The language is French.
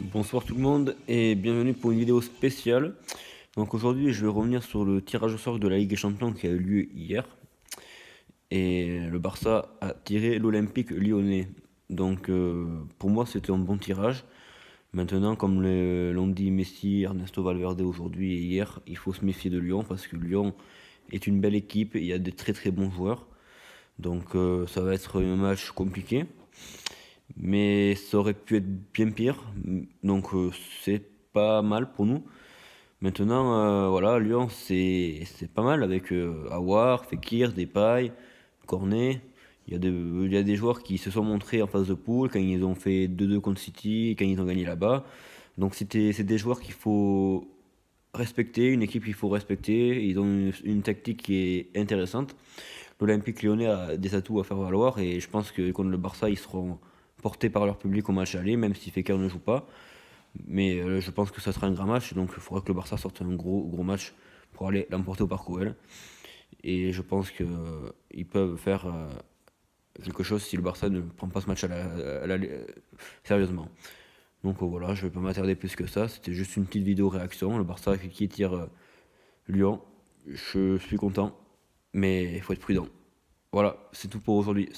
Bonsoir tout le monde et bienvenue pour une vidéo spéciale. Donc aujourd'hui je vais revenir sur le tirage au sort de la Ligue des Champions qui a eu lieu hier. Et le Barça a tiré l'Olympique lyonnais. Donc euh, pour moi c'était un bon tirage. Maintenant comme l'ont dit Messi, Ernesto Valverde aujourd'hui et hier, il faut se méfier de Lyon parce que Lyon est une belle équipe, il y a des très très bons joueurs. Donc euh, ça va être un match compliqué mais ça aurait pu être bien pire. Donc euh, c'est pas mal pour nous. Maintenant, euh, voilà, Lyon, c'est pas mal avec euh, Fekir, Depay, Cornet. Il y, a des, joueurs qui se sont montrés en phase de poule quand ils ont fait 2-2 contre City, quand ils ont gagné là-bas. Donc c'est des joueurs qu'il faut respecter, une équipe qu'il faut respecter. Ils ont une, une tactique qui est intéressante. L'Olympique lyonnais a des atouts à faire valoir et je pense que contre le Barça, ils seront porté par leur public au match aller, même si Fekir ne joue pas. Mais euh, je pense que ça sera un grand match, donc il faudra que le Barça sorte un gros, gros match pour aller l'emporter au Parc OL. Et je pense qu'ils euh, ils peuvent faire euh, quelque chose si le Barça ne prend pas ce match à la, sérieusement. Donc voilà, je ne vais pas m'attarder plus que ça. C'était juste une petite vidéo réaction. Le Barça qui tire Lyon. Je suis content, mais il faut être prudent. Voilà, c'est tout pour aujourd'hui.